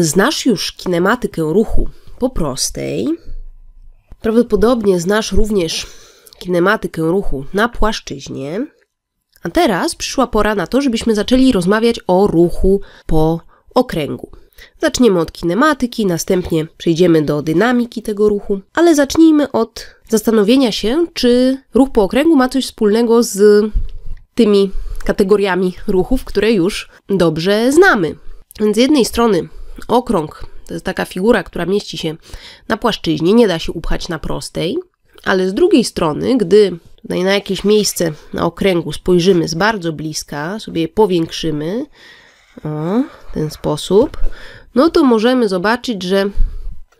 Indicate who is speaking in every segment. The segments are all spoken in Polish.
Speaker 1: Znasz już kinematykę ruchu po prostej. Prawdopodobnie znasz również kinematykę ruchu na płaszczyźnie. A teraz przyszła pora na to, żebyśmy zaczęli rozmawiać o ruchu po okręgu. Zaczniemy od kinematyki, następnie przejdziemy do dynamiki tego ruchu, ale zacznijmy od zastanowienia się, czy ruch po okręgu ma coś wspólnego z tymi kategoriami ruchów, które już dobrze znamy. Więc z jednej strony Okrąg to jest taka figura, która mieści się na płaszczyźnie, nie da się upchać na prostej, ale z drugiej strony, gdy tutaj na jakieś miejsce na okręgu spojrzymy z bardzo bliska, sobie je powiększymy, o, w ten sposób, no to możemy zobaczyć, że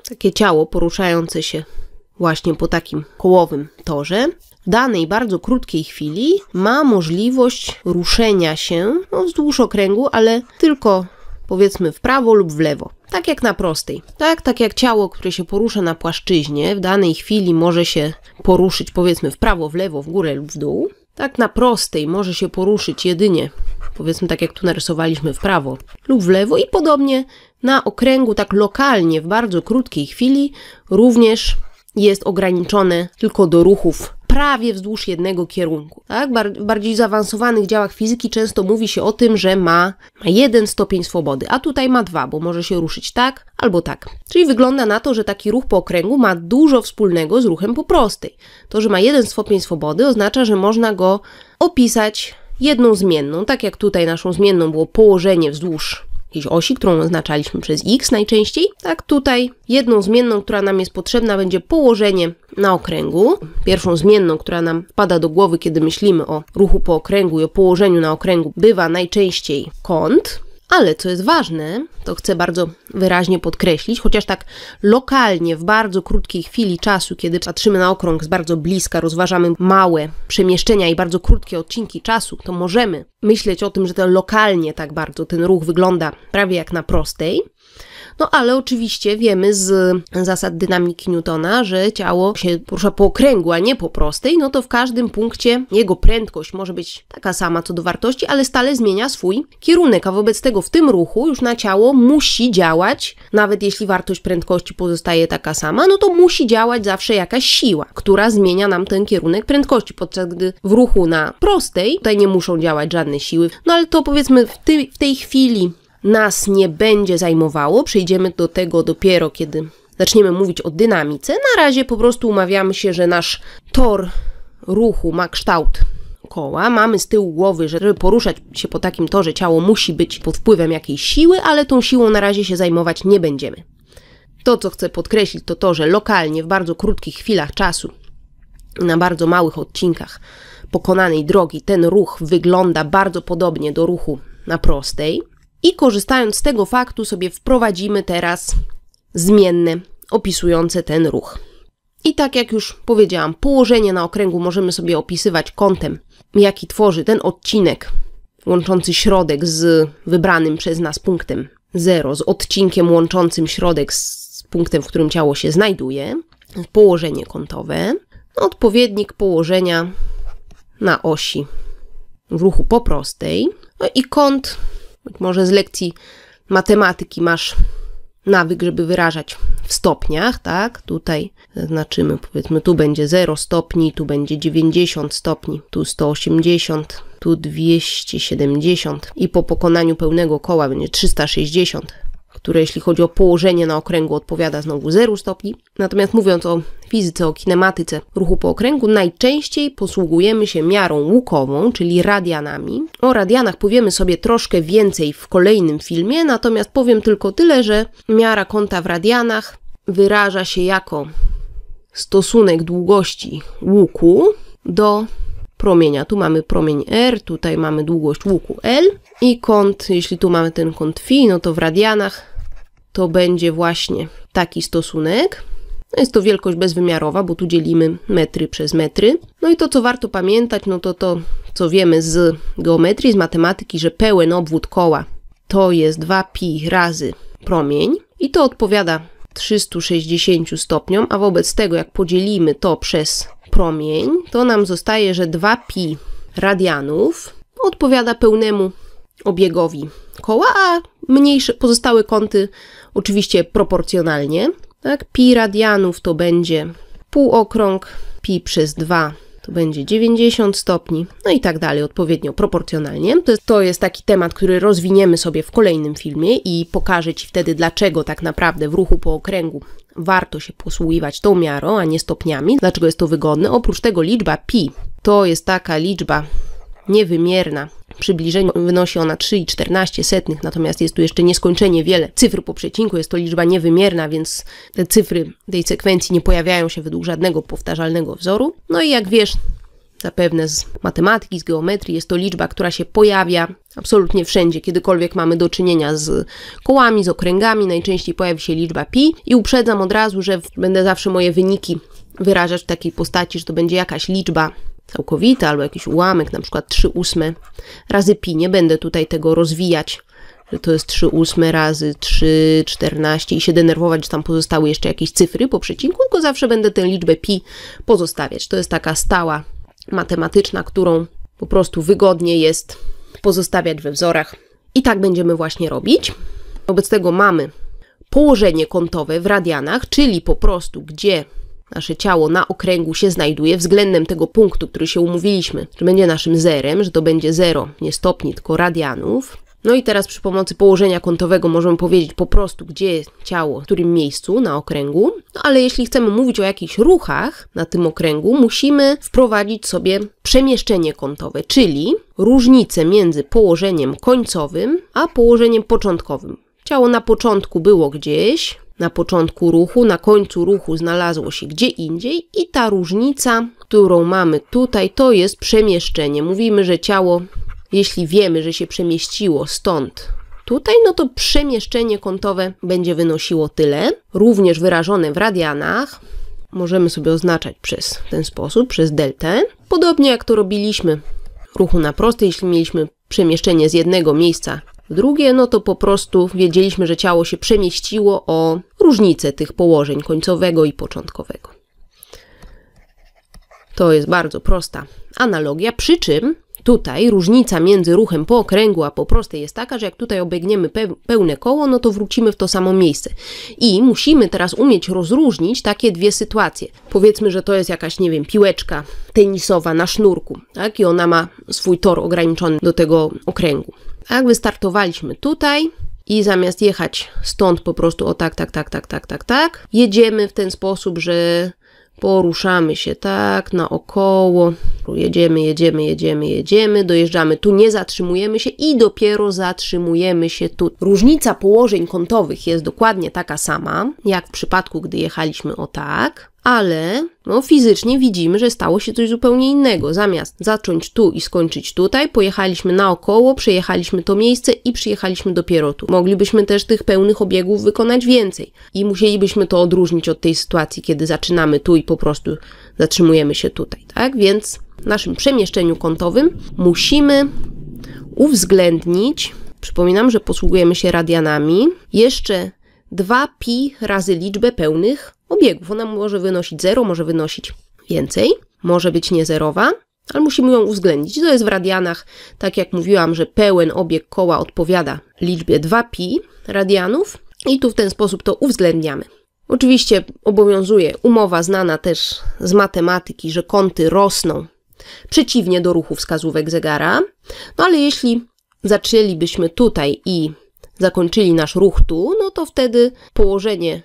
Speaker 1: takie ciało poruszające się właśnie po takim kołowym torze w danej bardzo krótkiej chwili ma możliwość ruszenia się no, wzdłuż okręgu, ale tylko powiedzmy w prawo lub w lewo. Tak jak na prostej, tak? Tak jak ciało, które się porusza na płaszczyźnie, w danej chwili może się poruszyć powiedzmy w prawo, w lewo, w górę lub w dół. Tak na prostej może się poruszyć jedynie, powiedzmy tak jak tu narysowaliśmy, w prawo lub w lewo i podobnie na okręgu, tak lokalnie, w bardzo krótkiej chwili również jest ograniczone tylko do ruchów prawie wzdłuż jednego kierunku. Tak? w bardziej zaawansowanych działach fizyki często mówi się o tym, że ma, ma jeden stopień swobody, a tutaj ma dwa, bo może się ruszyć tak albo tak. Czyli wygląda na to, że taki ruch po okręgu ma dużo wspólnego z ruchem po prostej. To, że ma jeden stopień swobody oznacza, że można go opisać jedną zmienną, tak jak tutaj naszą zmienną było położenie wzdłuż jakiejś osi, którą oznaczaliśmy przez x najczęściej. Tak tutaj jedną zmienną, która nam jest potrzebna będzie położenie na okręgu. Pierwszą zmienną, która nam pada do głowy, kiedy myślimy o ruchu po okręgu i o położeniu na okręgu bywa najczęściej kąt, ale co jest ważne, to chcę bardzo wyraźnie podkreślić, chociaż tak lokalnie, w bardzo krótkiej chwili czasu, kiedy patrzymy na okrąg z bardzo bliska, rozważamy małe przemieszczenia i bardzo krótkie odcinki czasu, to możemy myśleć o tym, że ten lokalnie tak bardzo ten ruch wygląda prawie jak na prostej. No ale oczywiście wiemy z zasad dynamiki Newtona, że ciało się porusza po okręgu, a nie po prostej, no to w każdym punkcie jego prędkość może być taka sama co do wartości, ale stale zmienia swój kierunek, a wobec tego w tym ruchu już na ciało musi działać, nawet jeśli wartość prędkości pozostaje taka sama, no to musi działać zawsze jakaś siła, która zmienia nam ten kierunek prędkości, podczas gdy w ruchu na prostej tutaj nie muszą działać żadne siły. No ale to powiedzmy w, ty, w tej chwili nas nie będzie zajmowało. Przejdziemy do tego dopiero, kiedy zaczniemy mówić o dynamice. Na razie po prostu umawiamy się, że nasz tor ruchu ma kształt koła. Mamy z tyłu głowy, że żeby poruszać się po takim torze, ciało musi być pod wpływem jakiejś siły, ale tą siłą na razie się zajmować nie będziemy. To, co chcę podkreślić, to to, że lokalnie, w bardzo krótkich chwilach czasu, na bardzo małych odcinkach pokonanej drogi, ten ruch wygląda bardzo podobnie do ruchu na prostej. I korzystając z tego faktu sobie wprowadzimy teraz zmienne opisujące ten ruch. I tak jak już powiedziałam, położenie na okręgu możemy sobie opisywać kątem, jaki tworzy ten odcinek łączący środek z wybranym przez nas punktem 0, z odcinkiem łączącym środek z punktem, w którym ciało się znajduje, położenie kątowe, odpowiednik położenia na osi w ruchu po prostej no i kąt być może z lekcji matematyki masz nawyk, żeby wyrażać w stopniach, tak? Tutaj zaznaczymy, powiedzmy, tu będzie 0 stopni, tu będzie 90 stopni, tu 180, tu 270 i po pokonaniu pełnego koła będzie 360 które jeśli chodzi o położenie na okręgu odpowiada znowu 0 stopni. Natomiast mówiąc o fizyce, o kinematyce ruchu po okręgu, najczęściej posługujemy się miarą łukową, czyli radianami. O radianach powiemy sobie troszkę więcej w kolejnym filmie, natomiast powiem tylko tyle, że miara kąta w radianach wyraża się jako stosunek długości łuku do promienia. Tu mamy promień R, tutaj mamy długość łuku L i kąt, jeśli tu mamy ten kąt φ, no to w radianach to będzie właśnie taki stosunek. No jest to wielkość bezwymiarowa, bo tu dzielimy metry przez metry. No i to, co warto pamiętać, no to to, co wiemy z geometrii, z matematyki, że pełen obwód koła to jest 2pi razy promień i to odpowiada 360 stopniom, a wobec tego, jak podzielimy to przez promień, to nam zostaje, że 2pi radianów odpowiada pełnemu obiegowi koła, a mniejsze, pozostałe kąty oczywiście proporcjonalnie. Tak? Pi radianów to będzie półokrąg, pi przez 2 to będzie 90 stopni, no i tak dalej, odpowiednio proporcjonalnie. To jest, to jest, taki temat, który rozwiniemy sobie w kolejnym filmie i pokażę Ci wtedy, dlaczego tak naprawdę w ruchu po okręgu warto się posługiwać tą miarą, a nie stopniami, dlaczego jest to wygodne. Oprócz tego liczba pi to jest taka liczba, niewymierna. przybliżenie wynosi ona 3,14, natomiast jest tu jeszcze nieskończenie wiele cyfr po przecinku, jest to liczba niewymierna, więc te cyfry tej sekwencji nie pojawiają się według żadnego powtarzalnego wzoru. No i jak wiesz, zapewne z matematyki, z geometrii, jest to liczba, która się pojawia absolutnie wszędzie, kiedykolwiek mamy do czynienia z kołami, z okręgami, najczęściej pojawi się liczba pi i uprzedzam od razu, że będę zawsze moje wyniki wyrażać w takiej postaci, że to będzie jakaś liczba całkowita albo jakiś ułamek, na przykład 3 ósme razy pi. Nie będę tutaj tego rozwijać, że to jest 3 ósme razy 3, 14 i się denerwować, że tam pozostały jeszcze jakieś cyfry po przecinku, tylko zawsze będę tę liczbę pi pozostawiać. To jest taka stała matematyczna, którą po prostu wygodnie jest pozostawiać we wzorach. I tak będziemy właśnie robić. Wobec tego mamy położenie kątowe w radianach, czyli po prostu gdzie nasze ciało na okręgu się znajduje względem tego punktu, który się umówiliśmy, że będzie naszym zerem, że to będzie zero, nie stopni, tylko radianów. No i teraz przy pomocy położenia kątowego możemy powiedzieć po prostu, gdzie ciało, w którym miejscu na okręgu. No ale jeśli chcemy mówić o jakichś ruchach na tym okręgu, musimy wprowadzić sobie przemieszczenie kątowe, czyli różnicę między położeniem końcowym a położeniem początkowym. Ciało na początku było gdzieś, na początku ruchu, na końcu ruchu znalazło się gdzie indziej i ta różnica, którą mamy tutaj, to jest przemieszczenie. Mówimy, że ciało, jeśli wiemy, że się przemieściło stąd tutaj, no to przemieszczenie kątowe będzie wynosiło tyle, również wyrażone w radianach. Możemy sobie oznaczać przez ten sposób, przez deltę. Podobnie jak to robiliśmy ruchu na prosty, jeśli mieliśmy przemieszczenie z jednego miejsca Drugie, no to po prostu wiedzieliśmy, że ciało się przemieściło o różnicę tych położeń końcowego i początkowego. To jest bardzo prosta analogia, przy czym tutaj różnica między ruchem po okręgu a po prostej jest taka, że jak tutaj obiegniemy pełne koło, no to wrócimy w to samo miejsce. I musimy teraz umieć rozróżnić takie dwie sytuacje. Powiedzmy, że to jest jakaś, nie wiem, piłeczka tenisowa na sznurku, tak? I ona ma swój tor ograniczony do tego okręgu. Jak wystartowaliśmy tutaj i zamiast jechać stąd po prostu o tak, tak, tak, tak, tak, tak, tak, jedziemy w ten sposób, że poruszamy się tak naokoło, jedziemy, jedziemy, jedziemy, jedziemy, dojeżdżamy, tu nie zatrzymujemy się i dopiero zatrzymujemy się tu. Różnica położeń kątowych jest dokładnie taka sama, jak w przypadku, gdy jechaliśmy o tak, ale no, fizycznie widzimy, że stało się coś zupełnie innego. Zamiast zacząć tu i skończyć tutaj, pojechaliśmy naokoło, przejechaliśmy to miejsce i przyjechaliśmy dopiero tu. Moglibyśmy też tych pełnych obiegów wykonać więcej i musielibyśmy to odróżnić od tej sytuacji, kiedy zaczynamy tu i po prostu zatrzymujemy się tutaj, tak? Więc w naszym przemieszczeniu kątowym musimy uwzględnić, przypominam, że posługujemy się radianami, jeszcze 2pi razy liczbę pełnych obiegów. Ona może wynosić 0, może wynosić więcej, może być niezerowa, ale musimy ją uwzględnić. To jest w radianach, tak jak mówiłam, że pełen obieg koła odpowiada liczbie 2pi radianów i tu w ten sposób to uwzględniamy. Oczywiście obowiązuje umowa znana też z matematyki, że kąty rosną przeciwnie do ruchu wskazówek zegara. No ale jeśli zaczęlibyśmy tutaj i zakończyli nasz ruch tu, no to wtedy położenie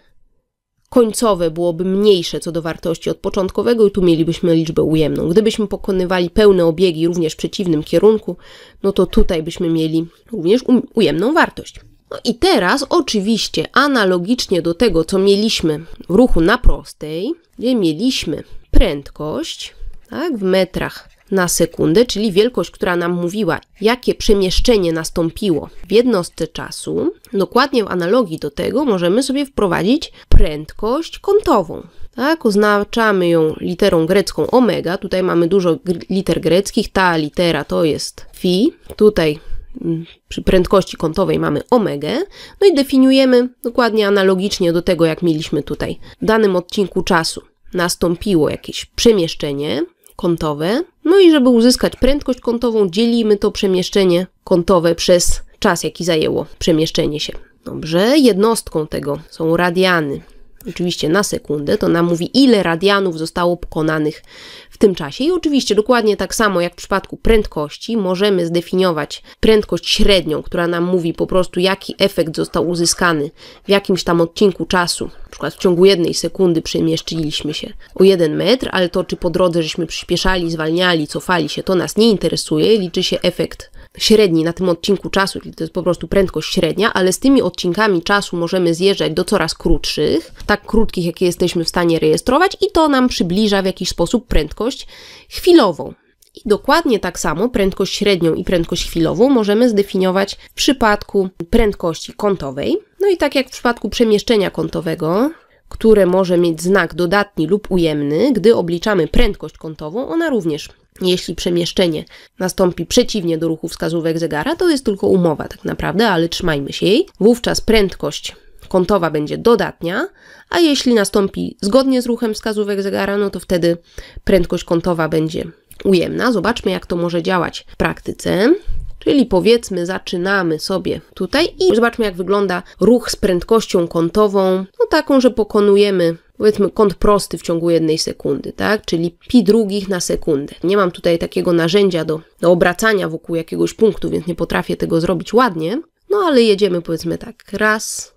Speaker 1: końcowe byłoby mniejsze co do wartości od początkowego i tu mielibyśmy liczbę ujemną. Gdybyśmy pokonywali pełne obiegi również w przeciwnym kierunku, no to tutaj byśmy mieli również um, ujemną wartość. No i teraz oczywiście analogicznie do tego, co mieliśmy w ruchu na prostej, gdzie mieliśmy prędkość tak, w metrach na sekundę, czyli wielkość, która nam mówiła, jakie przemieszczenie nastąpiło w jednostce czasu, dokładnie w analogii do tego możemy sobie wprowadzić prędkość kątową. Tak, oznaczamy ją literą grecką omega, tutaj mamy dużo liter greckich, ta litera to jest phi, tutaj mm, przy prędkości kątowej mamy omegę, no i definiujemy dokładnie analogicznie do tego, jak mieliśmy tutaj w danym odcinku czasu. Nastąpiło jakieś przemieszczenie, kątowe. No i żeby uzyskać prędkość kątową, dzielimy to przemieszczenie kątowe przez czas, jaki zajęło przemieszczenie się. Dobrze, jednostką tego są radiany oczywiście na sekundę, to nam mówi, ile radianów zostało pokonanych w tym czasie. I oczywiście, dokładnie tak samo jak w przypadku prędkości, możemy zdefiniować prędkość średnią, która nam mówi po prostu, jaki efekt został uzyskany w jakimś tam odcinku czasu. Na przykład w ciągu jednej sekundy przemieszczyliśmy się o jeden metr, ale to, czy po drodze żeśmy przyspieszali, zwalniali, cofali się, to nas nie interesuje. Liczy się efekt średni na tym odcinku czasu, czyli to jest po prostu prędkość średnia, ale z tymi odcinkami czasu możemy zjeżdżać do coraz krótszych, tak krótkich, jakie jesteśmy w stanie rejestrować, i to nam przybliża w jakiś sposób prędkość chwilową. I dokładnie tak samo prędkość średnią i prędkość chwilową możemy zdefiniować w przypadku prędkości kątowej. No i tak jak w przypadku przemieszczenia kątowego, które może mieć znak dodatni lub ujemny, gdy obliczamy prędkość kątową, ona również jeśli przemieszczenie nastąpi przeciwnie do ruchu wskazówek zegara, to jest tylko umowa tak naprawdę, ale trzymajmy się jej. Wówczas prędkość kątowa będzie dodatnia, a jeśli nastąpi zgodnie z ruchem wskazówek zegara, no to wtedy prędkość kątowa będzie ujemna. Zobaczmy, jak to może działać w praktyce. Czyli powiedzmy, zaczynamy sobie tutaj i zobaczmy, jak wygląda ruch z prędkością kątową, no taką, że pokonujemy powiedzmy kąt prosty w ciągu jednej sekundy, tak? czyli pi drugich na sekundę. Nie mam tutaj takiego narzędzia do, do obracania wokół jakiegoś punktu, więc nie potrafię tego zrobić ładnie, no ale jedziemy powiedzmy tak, raz,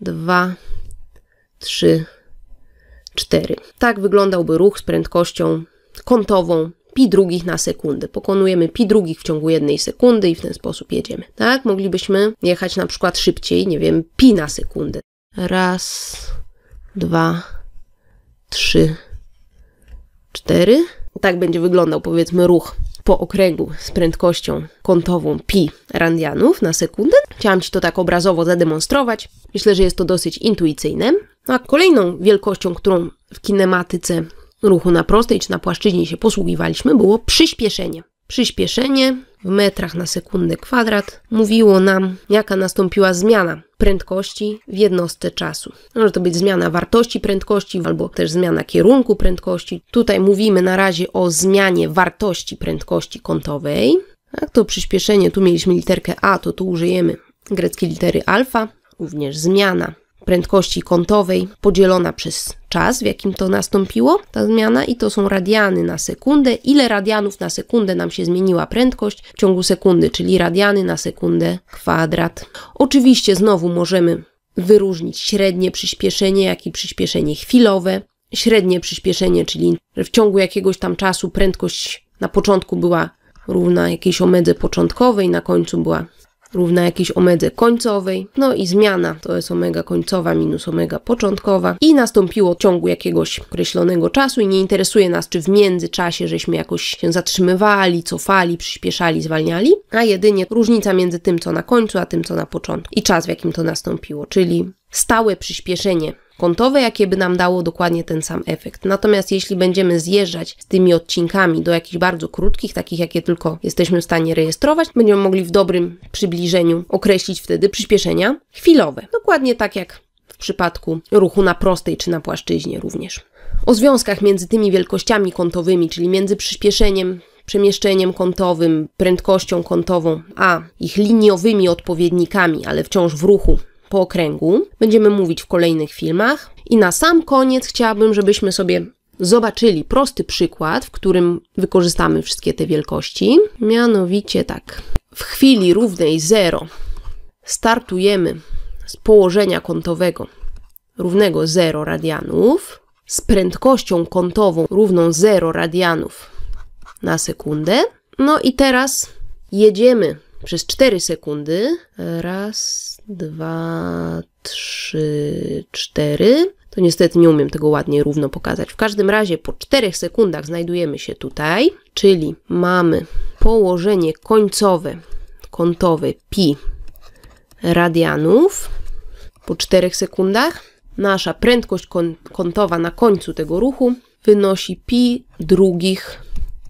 Speaker 1: dwa, trzy, cztery. Tak wyglądałby ruch z prędkością kątową pi drugich na sekundę. Pokonujemy pi drugich w ciągu jednej sekundy i w ten sposób jedziemy. Tak? Moglibyśmy jechać na przykład szybciej, nie wiem, pi na sekundę. Raz, dwa, trzy, cztery. Tak będzie wyglądał powiedzmy ruch po okręgu z prędkością kątową pi randianów na sekundę. Chciałam Ci to tak obrazowo zademonstrować. Myślę, że jest to dosyć intuicyjne. No a kolejną wielkością, którą w kinematyce ruchu na prostej czy na płaszczyźnie się posługiwaliśmy, było przyspieszenie. Przyspieszenie w metrach na sekundę kwadrat mówiło nam, jaka nastąpiła zmiana prędkości w jednostce czasu. Może to być zmiana wartości prędkości albo też zmiana kierunku prędkości. Tutaj mówimy na razie o zmianie wartości prędkości kątowej. Jak to przyspieszenie, tu mieliśmy literkę A, to tu użyjemy greckiej litery alfa, również zmiana prędkości kątowej podzielona przez czas, w jakim to nastąpiło, ta zmiana, i to są radiany na sekundę. Ile radianów na sekundę nam się zmieniła prędkość w ciągu sekundy, czyli radiany na sekundę kwadrat. Oczywiście znowu możemy wyróżnić średnie przyspieszenie, jak i przyspieszenie chwilowe. Średnie przyspieszenie, czyli w ciągu jakiegoś tam czasu prędkość na początku była równa jakiejś omedze początkowej, na końcu była równa jakiejś omedze końcowej, no i zmiana to jest omega końcowa minus omega początkowa i nastąpiło w ciągu jakiegoś określonego czasu i nie interesuje nas, czy w międzyczasie żeśmy jakoś się zatrzymywali, cofali, przyspieszali, zwalniali, a jedynie różnica między tym, co na końcu, a tym, co na początku i czas, w jakim to nastąpiło, czyli stałe przyspieszenie kątowe, jakie by nam dało dokładnie ten sam efekt. Natomiast jeśli będziemy zjeżdżać z tymi odcinkami do jakichś bardzo krótkich, takich jakie tylko jesteśmy w stanie rejestrować, będziemy mogli w dobrym przybliżeniu określić wtedy przyspieszenia chwilowe. Dokładnie tak jak w przypadku ruchu na prostej czy na płaszczyźnie również. O związkach między tymi wielkościami kątowymi, czyli między przyspieszeniem przemieszczeniem kątowym, prędkością kątową, a ich liniowymi odpowiednikami, ale wciąż w ruchu, po okręgu. Będziemy mówić w kolejnych filmach. I na sam koniec chciałabym, żebyśmy sobie zobaczyli prosty przykład, w którym wykorzystamy wszystkie te wielkości. Mianowicie tak. W chwili równej 0 startujemy z położenia kątowego równego 0 radianów z prędkością kątową równą 0 radianów na sekundę. No i teraz jedziemy przez 4 sekundy. Raz, dwa, trzy, cztery. To niestety nie umiem tego ładnie równo pokazać. W każdym razie po czterech sekundach znajdujemy się tutaj, czyli mamy położenie końcowe, kątowe pi radianów po czterech sekundach. Nasza prędkość kątowa na końcu tego ruchu wynosi pi drugich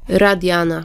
Speaker 1: radiana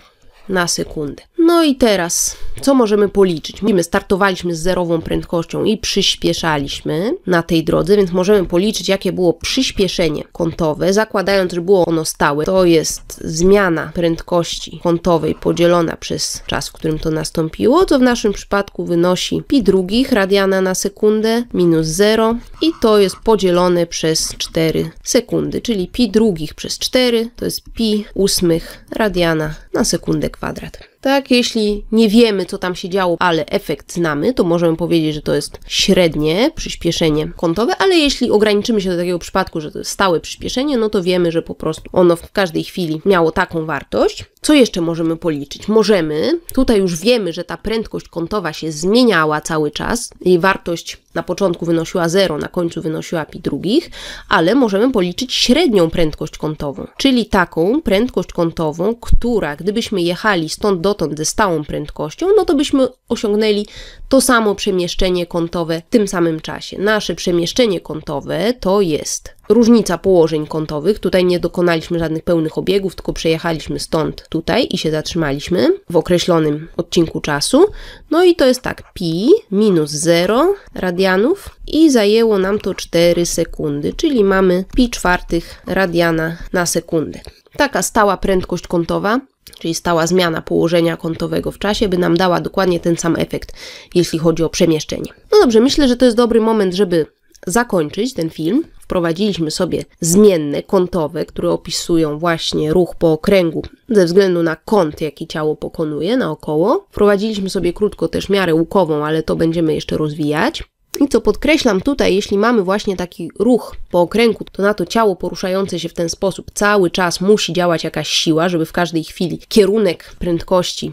Speaker 1: na sekundę. No i teraz, co możemy policzyć? My startowaliśmy z zerową prędkością i przyspieszaliśmy na tej drodze, więc możemy policzyć, jakie było przyspieszenie kątowe, zakładając, że było ono stałe. To jest zmiana prędkości kątowej podzielona przez czas, w którym to nastąpiło, co w naszym przypadku wynosi pi drugich radiana na sekundę minus 0 i to jest podzielone przez 4 sekundy, czyli pi drugich przez 4 to jest pi ósmych radiana na sekundę kwadrat. Tak, jeśli nie wiemy, co tam się działo, ale efekt znamy, to możemy powiedzieć, że to jest średnie przyspieszenie kątowe, ale jeśli ograniczymy się do takiego przypadku, że to jest stałe przyspieszenie, no to wiemy, że po prostu ono w każdej chwili miało taką wartość. Co jeszcze możemy policzyć? Możemy, tutaj już wiemy, że ta prędkość kątowa się zmieniała cały czas, jej wartość na początku wynosiła 0, na końcu wynosiła pi drugich, ale możemy policzyć średnią prędkość kątową, czyli taką prędkość kątową, która gdybyśmy jechali stąd do dotąd ze stałą prędkością, no to byśmy osiągnęli to samo przemieszczenie kątowe w tym samym czasie. Nasze przemieszczenie kątowe to jest różnica położeń kątowych. Tutaj nie dokonaliśmy żadnych pełnych obiegów, tylko przejechaliśmy stąd tutaj i się zatrzymaliśmy w określonym odcinku czasu. No i to jest tak pi minus 0 radianów i zajęło nam to 4 sekundy, czyli mamy pi czwartych radiana na sekundę. Taka stała prędkość kątowa czyli stała zmiana położenia kątowego w czasie, by nam dała dokładnie ten sam efekt, jeśli chodzi o przemieszczenie. No dobrze, myślę, że to jest dobry moment, żeby zakończyć ten film. Wprowadziliśmy sobie zmienne kątowe, które opisują właśnie ruch po okręgu ze względu na kąt, jaki ciało pokonuje naokoło. Wprowadziliśmy sobie krótko też miarę łukową, ale to będziemy jeszcze rozwijać. I co podkreślam tutaj, jeśli mamy właśnie taki ruch po okręgu, to na to ciało poruszające się w ten sposób cały czas musi działać jakaś siła, żeby w każdej chwili kierunek prędkości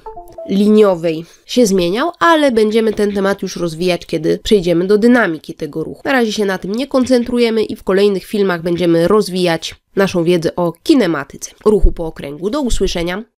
Speaker 1: liniowej się zmieniał, ale będziemy ten temat już rozwijać, kiedy przejdziemy do dynamiki tego ruchu. Na razie się na tym nie koncentrujemy i w kolejnych filmach będziemy rozwijać naszą wiedzę o kinematyce ruchu po okręgu. Do usłyszenia.